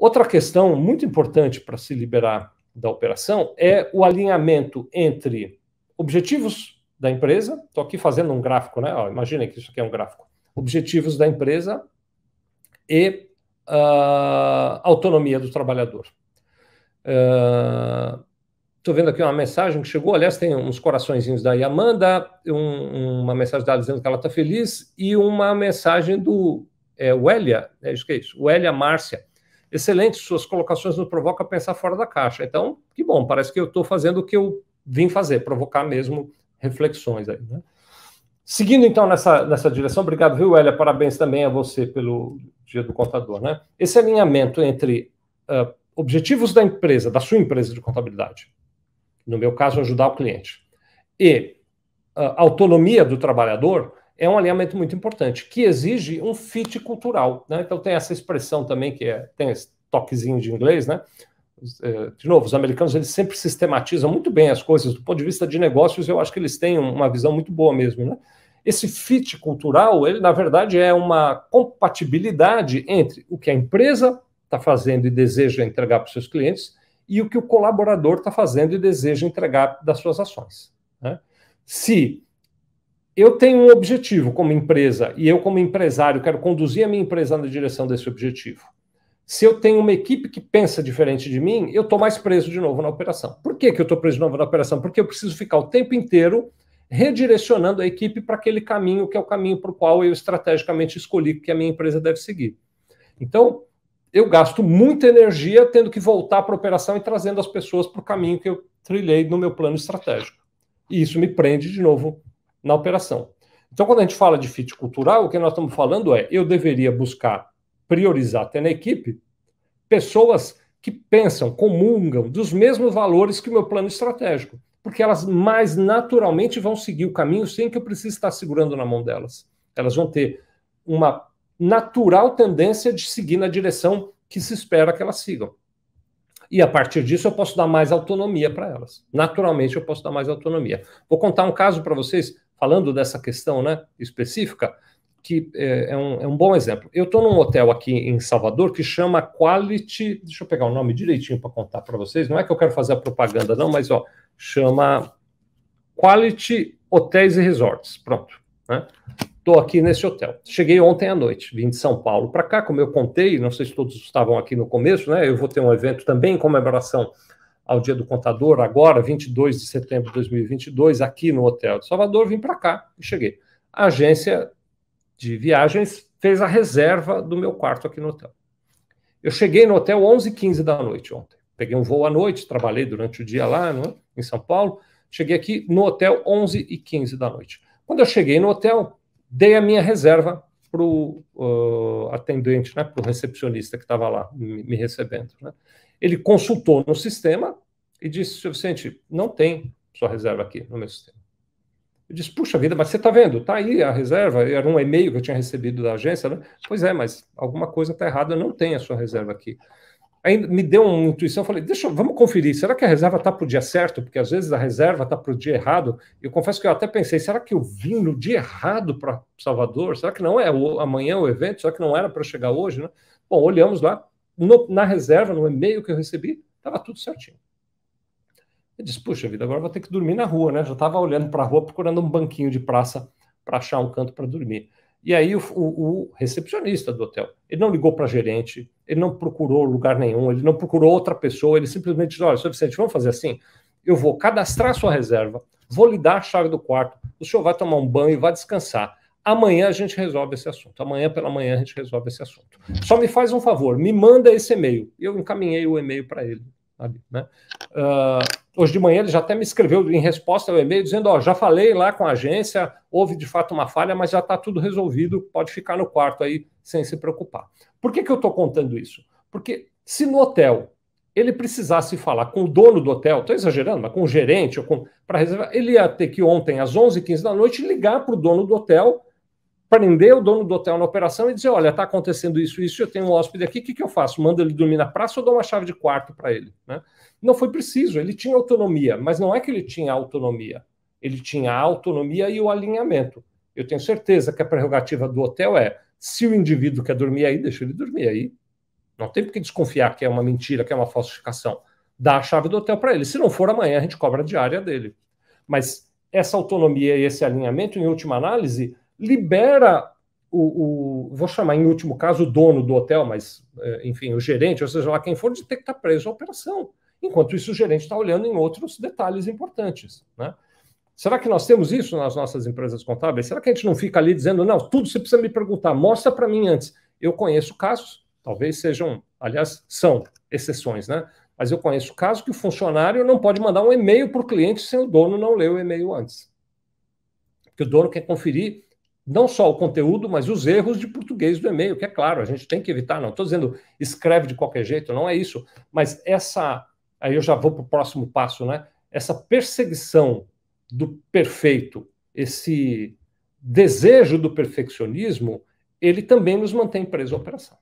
Outra questão muito importante para se liberar da operação é o alinhamento entre objetivos da empresa. Estou aqui fazendo um gráfico, né? Ó, imaginem que isso aqui é um gráfico. Objetivos da empresa e uh, autonomia do trabalhador. Estou uh, ah, vendo aqui uma mensagem que chegou. Aliás, tem uns coraçõezinhos da Yamanda, um, uma mensagem dela dizendo que ela está feliz e uma mensagem do é, Wélia, é isso que é isso, Wélia Márcia excelentes, suas colocações nos provocam a pensar fora da caixa. Então, que bom, parece que eu estou fazendo o que eu vim fazer, provocar mesmo reflexões aí, né? Seguindo então nessa, nessa direção, obrigado, viu, Elia? Parabéns também a você pelo Dia do Contador, né? Esse alinhamento entre uh, objetivos da empresa, da sua empresa de contabilidade, no meu caso, ajudar o cliente, e uh, autonomia do trabalhador, é um alinhamento muito importante, que exige um fit cultural. Né? Então tem essa expressão também, que é, tem esse toquezinho de inglês, né? Eh, de novo, os americanos eles sempre sistematizam muito bem as coisas. Do ponto de vista de negócios, eu acho que eles têm uma visão muito boa mesmo. Né? Esse fit cultural, ele na verdade é uma compatibilidade entre o que a empresa está fazendo e deseja entregar para os seus clientes e o que o colaborador está fazendo e deseja entregar das suas ações. Né? Se eu tenho um objetivo como empresa e eu, como empresário, quero conduzir a minha empresa na direção desse objetivo. Se eu tenho uma equipe que pensa diferente de mim, eu estou mais preso de novo na operação. Por que, que eu estou preso de novo na operação? Porque eu preciso ficar o tempo inteiro redirecionando a equipe para aquele caminho que é o caminho para o qual eu estrategicamente escolhi que a minha empresa deve seguir. Então, eu gasto muita energia tendo que voltar para a operação e trazendo as pessoas para o caminho que eu trilhei no meu plano estratégico. E isso me prende de novo na operação. Então, quando a gente fala de fit cultural, o que nós estamos falando é eu deveria buscar priorizar até na equipe pessoas que pensam, comungam dos mesmos valores que o meu plano estratégico, porque elas mais naturalmente vão seguir o caminho sem que eu precise estar segurando na mão delas. Elas vão ter uma natural tendência de seguir na direção que se espera que elas sigam. E a partir disso eu posso dar mais autonomia para elas. Naturalmente eu posso dar mais autonomia. Vou contar um caso para vocês falando dessa questão né, específica, que é, é, um, é um bom exemplo. Eu estou num hotel aqui em Salvador que chama Quality. Deixa eu pegar o nome direitinho para contar para vocês. Não é que eu quero fazer a propaganda, não, mas ó, chama Quality Hotéis e Resorts. Pronto. Estou né? aqui nesse hotel. Cheguei ontem à noite, vim de São Paulo para cá, como eu contei, não sei se todos estavam aqui no começo, né? Eu vou ter um evento também em comemoração ao Dia do Contador, agora, 22 de setembro de 2022, aqui no Hotel de Salvador, vim para cá e cheguei. A agência de viagens fez a reserva do meu quarto aqui no hotel. Eu cheguei no hotel 11h15 da noite ontem. Peguei um voo à noite, trabalhei durante o dia lá no, né, em São Paulo. Cheguei aqui no hotel 11h15 da noite. Quando eu cheguei no hotel, dei a minha reserva para o uh, atendente, né, para o recepcionista que estava lá me, me recebendo. Né? Ele consultou no sistema e disse: Seu Vicente, não tem sua reserva aqui no meu sistema. Eu disse: Puxa vida, mas você está vendo? Está aí a reserva. Era um e-mail que eu tinha recebido da agência. Né? Pois é, mas alguma coisa está errada, não tem a sua reserva aqui. Aí me deu uma intuição, falei, deixa, vamos conferir, será que a reserva está para o dia certo? Porque às vezes a reserva está para o dia errado. Eu confesso que eu até pensei, será que eu vim no dia errado para Salvador? Será que não é o, amanhã o evento? Será que não era para chegar hoje? Né? Bom, olhamos lá, no, na reserva, no e-mail que eu recebi, estava tudo certinho. Eu disse, puxa vida, agora vou ter que dormir na rua, né? Já estava olhando para a rua, procurando um banquinho de praça para achar um canto para dormir. E aí o, o, o, recepcionista do hotel, ele não ligou para gerente, ele não procurou lugar nenhum, ele não procurou outra pessoa, ele simplesmente disse, olha, senhor Vicente, vamos fazer assim? Eu vou cadastrar sua reserva, vou lhe dar a chave do quarto, o senhor vai tomar um banho e vai descansar. Amanhã a gente resolve esse assunto. Amanhã pela manhã a gente resolve esse assunto. Só me faz um favor, me manda esse e-mail. Eu encaminhei o e-mail para ele. Ali, né? uh, hoje de manhã ele já até me escreveu em resposta ao e-mail dizendo: Ó, já falei lá com a agência, houve de fato uma falha, mas já está tudo resolvido, pode ficar no quarto aí sem se preocupar. Por que, que eu estou contando isso? Porque se no hotel ele precisasse falar com o dono do hotel, estou exagerando, mas com o gerente, para reservar, ele ia ter que ontem às 11h15 da noite ligar para o dono do hotel prender o dono do hotel na operação e dizer: olha, está acontecendo isso, isso, eu tenho um hóspede aqui, o que, que eu faço? Mando ele dormir na praça ou dou uma chave de quarto para ele? Né? Não foi preciso, ele tinha autonomia, mas não é que ele tinha autonomia, ele tinha a autonomia e o alinhamento. Eu tenho certeza que a prerrogativa do hotel é: se o indivíduo quer dormir aí, deixa ele dormir aí. Não tem por que desconfiar que é uma mentira, que é uma falsificação. Dá a chave do hotel para ele. Se não for amanhã, a gente cobra a diária dele. Mas essa autonomia e esse alinhamento, em última análise, libera o, o, vou chamar em último caso, o dono do hotel, mas, é, enfim, o gerente, ou seja lá quem for, de ter que estar preso à operação. Enquanto isso, o gerente está olhando em outros detalhes importantes. Né? Será que nós temos isso nas nossas empresas contábeis? Será que a gente não fica ali dizendo, não, tudo você precisa me perguntar, mostra para mim antes. Eu conheço casos, talvez sejam, aliás, são exceções, né? Mas eu conheço casos que o funcionário não pode mandar um e-mail para o cliente sem o dono não ler o e-mail antes. Porque o dono quer conferir não só o conteúdo, mas os erros de português do e-mail, que é claro, a gente tem que evitar. Não estou dizendo escreve de qualquer jeito, não é isso. Mas essa. Aí eu já vou para o próximo passo, né? Essa perseguição do perfeito, esse desejo do perfeccionismo, ele também nos mantém preso à operação.